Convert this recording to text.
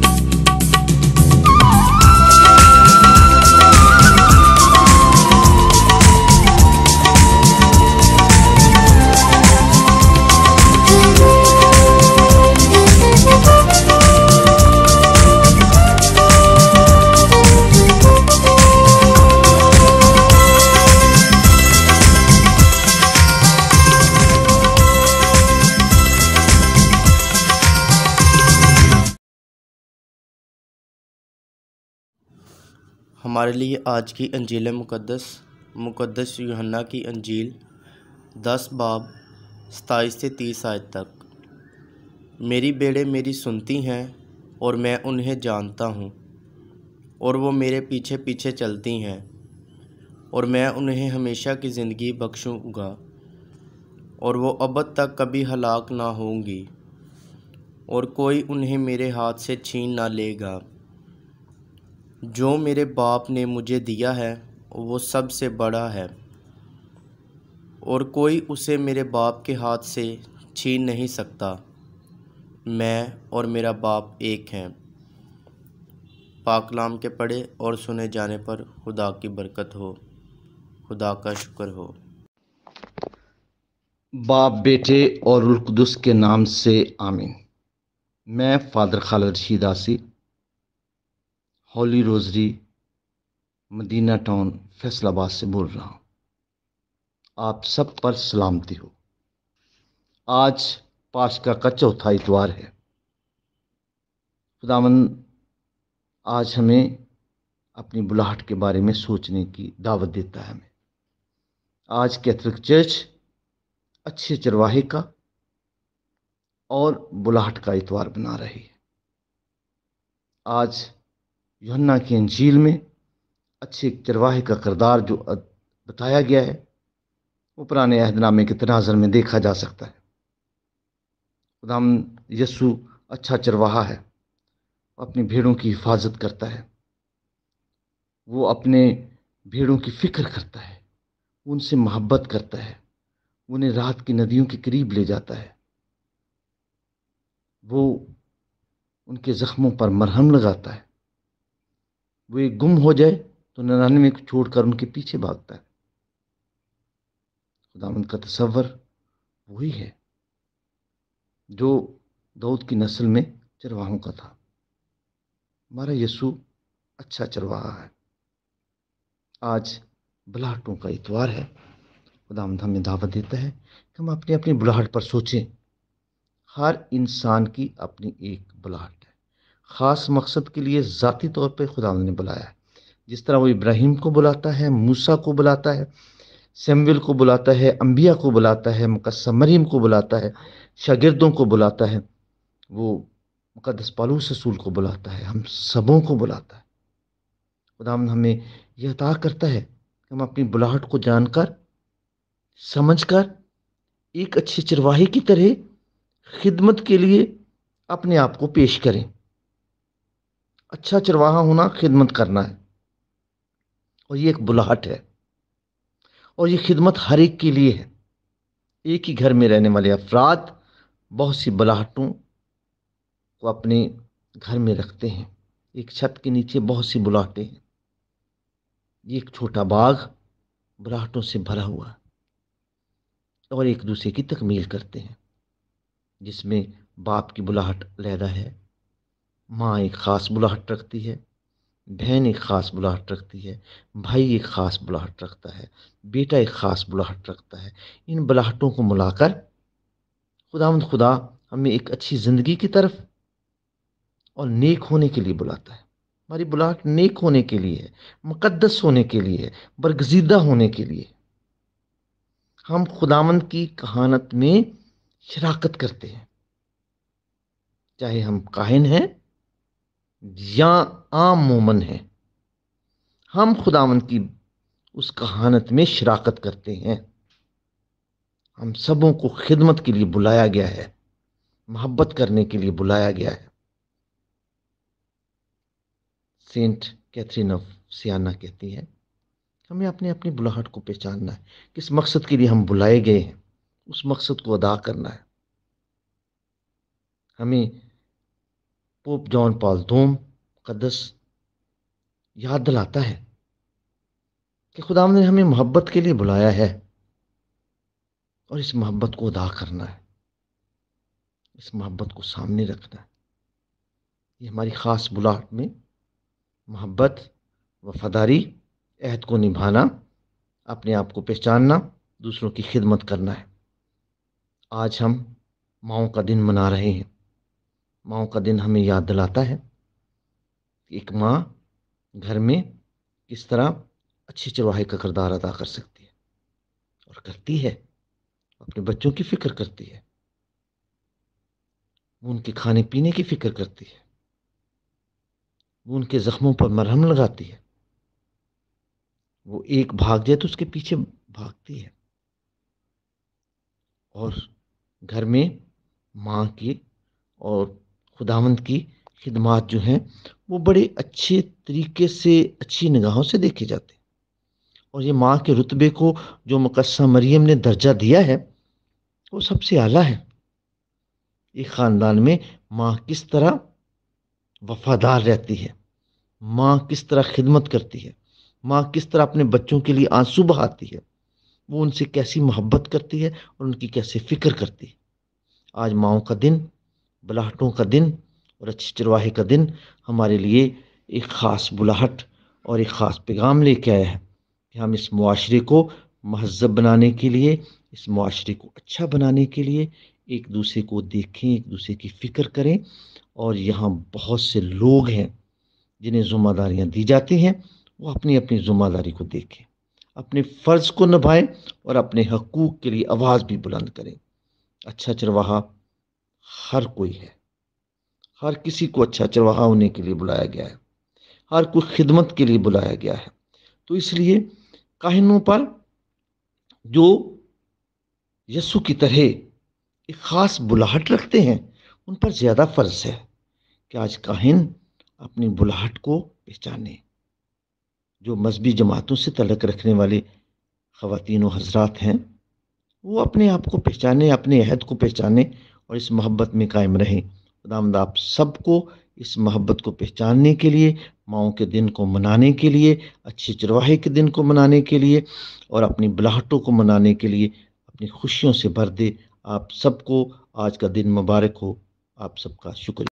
Thank you. हमारे लिए आज की अंजील मुक़दस मुक़दस यूहन्ना की अंजील दस बाब सताईस से तीस आय तक मेरी बेड़े मेरी सुनती हैं और मैं उन्हें जानता हूँ और वो मेरे पीछे पीछे चलती हैं और मैं उन्हें हमेशा की ज़िंदगी बख्शूँगा और वो अब तक कभी हलाक ना होंगी और कोई उन्हें मेरे हाथ से छीन ना लेगा जो मेरे बाप ने मुझे दिया है वो सबसे बड़ा है और कोई उसे मेरे बाप के हाथ से छीन नहीं सकता मैं और मेरा बाप एक हैं पाकलाम के पढ़े और सुने जाने पर खुदा की बरकत हो खुदा का शुक्र हो बाप बेटे और उलकदस के नाम से आमीन मैं father Khalid Rashid Asi holy rosary Madina town Faisalabad से बोल रहा हूँ आप सब पर सलामती हो आज पास का चौथा इतवार है खुदावन आज हमें अपनी बुलाहट के बारे में सोचने की दावत देता है हमें आज कैथलिक चर्च अच्छे चरवाहे का और बुलाहट का इतवार बना रही है आज योन्ना की अंजील में अच्छे चरवाहे का किरदार जो बताया गया है वो पुराने अहदनामे के तनाजर में देखा जा सकता है खुदाम यस्सु अच्छा चरवाहा है अपनी भेड़ों की हिफाजत करता है वो अपने भेड़ों की फ़िक्र करता है उनसे मोहब्बत करता है उन्हें रात की नदियों के करीब ले जाता है वो उनके ज़ख्मों पर मरहम लगाता है वे गुम हो जाए तो निन्यानवे को छोड़कर उनके पीछे भागता है खुदामंद का तस्वर वही है जो दाऊद की नस्ल में चरवाहों का था हमारा यसु अच्छा चरवाहा है आज बुलाहटों का इतवार है खुदामंद हमें दावत देता है कि हम अपनी अपनी बुलाहट पर सोचें हर इंसान की अपनी एक बुलाहट ख़ास मकसद के लिए ज़ाती तौर पर खुदा ने बुलाया है जिस तरह वो इब्राहिम को बुलाता है मूसा को बुलाता है सेमविल को बुलाता है अम्बिया को बुलाता है मुकदसा मरीम को बुलाता है शागिर्दों को बुलाता है वो मुकदस पालूस रसूल को बुलाता है हम सबों को बुलाता है खुदा हमें यह अता करता है कि हम अपनी बुलाहट को जानकर समझकर एक अच्छे चरवाहे की तरह खिदमत के लिए अपने आप को पेश करें अच्छा चरवाहा होना खिदमत करना है और ये एक बुलाहट है और ये खिदमत हर एक के लिए है एक ही घर में रहने वाले अफराद बहुत सी बुलाहटों को अपने घर में रखते हैं एक छत के नीचे बहुत सी बुलाहटें हैं ये एक छोटा बाग बुलाहटों से भरा हुआ और एक दूसरे की तकमील करते हैं जिसमें बाप की बुलाहट लहदा है माँ एक ख़ास बुलाहट रखती है बहन एक ख़ास बुलाहट रखती है भाई एक ख़ास बुलाहट रखता है बेटा एक ख़ास बुलाहट रखता है इन बुलाहटों को मिलाकर खुदाम खुदा हमें एक अच्छी ज़िंदगी की तरफ और नेक होने के लिए बुलाता है हमारी बुलाहट नेक होने के लिए है मुक़दस होने के लिए है बरगजीदा होने के लिए हम खुदामंद की कहानत में शराकत करते हैं चाहे हम काहिन हैं या आम मोमन है हम खुदावंत की उस कहानत में शराकत करते हैं हम सबों को खिदमत के लिए बुलाया गया है मोहब्बत करने के लिए बुलाया गया है सेंट कैथरीन ऑफ सियाना कहती है हमें अपने अपनी बुलाहट को पहचानना है किस मकसद के लिए हम बुलाए गए हैं उस मकसद को अदा करना है हमें पोप जॉन पॉल दोम मुकदस याद दिलाता है कि खुदा ने हमें मोहब्बत के लिए बुलाया है और इस मोहब्बत को अदा करना है इस मोहब्बत को सामने रखना है ये हमारी ख़ास बुलाहट में मोहब्बत वफादारी अहद को निभाना अपने आप को पहचानना दूसरों की खिदमत करना है आज हम माओ का दिन मना रहे हैं माओ का दिन हमें याद दिलाता है एक माँ घर में किस तरह अच्छी चरवाहे का किरदार अदा कर सकती है और करती है अपने बच्चों की फिक्र करती है वो उनके खाने पीने की फिक्र करती है वो उनके ज़ख्मों पर मरहम लगाती है वो एक भाग जाए तो उसके पीछे भागती है और घर में माँ की और खुदावंत की खिदमात जो हैं वो बड़े अच्छे तरीके से अच्छी निगाहों से देखे जाते हैं और ये माँ के रुतबे को जो मुकस्सा मरियम ने दर्जा दिया है वो सबसे आला है एक ख़ानदान में माँ किस तरह वफादार रहती है माँ किस तरह खिदमत करती है माँ किस तरह अपने बच्चों के लिए आंसू बहाती है वो उनसे कैसी मोहब्बत करती है और उनकी कैसे फ़िक्र करती है आज माओ का दिन बुलाहटों का दिन और अच्छी चरवाहे का दिन हमारे लिए एक ख़ास बुलाहट और एक ख़ास पैगाम लेके आया है कि हम इस माशरे को महजब बनाने के लिए इस माशरे को अच्छा बनाने के लिए एक दूसरे को देखें एक दूसरे की फ़िक्र करें और यहाँ बहुत से लोग हैं जिन्हें जुम्मेदारियाँ दी जाती हैं वो अपनी अपनी जुम्मेदारी को देखें अपने फ़र्ज़ को निभाएं और अपने हकूक़ के लिए आवाज़ भी बुलंद करें अच्छा चरवाहा हर कोई है हर किसी को अच्छा चरवाहा होने के लिए बुलाया गया है हर कोई खिदमत के लिए बुलाया गया है तो इसलिए काहिनों पर जो यस्सु की तरह एक ख़ास बुलाहट रखते हैं उन पर ज़्यादा फ़र्ज है कि आज काहिन अपनी बुलाहट को पहचाने जो मजहबी जमातों से तलक रखने वाले ख़वान हजरात हैं वो अपने आप को पहचाने अपने अहद को पहचाने और इस मोहब्बत में कायम रहें खुदामद आप सबको इस मोहब्बत को पहचानने के लिए माओ के दिन को मनाने के लिए अच्छे चरवाहे के दिन को मनाने के लिए और अपनी बुलाहटों को मनाने के लिए अपनी खुशियों से भर दे आप सबको आज का दिन मुबारक हो आप सबका शुक्रिया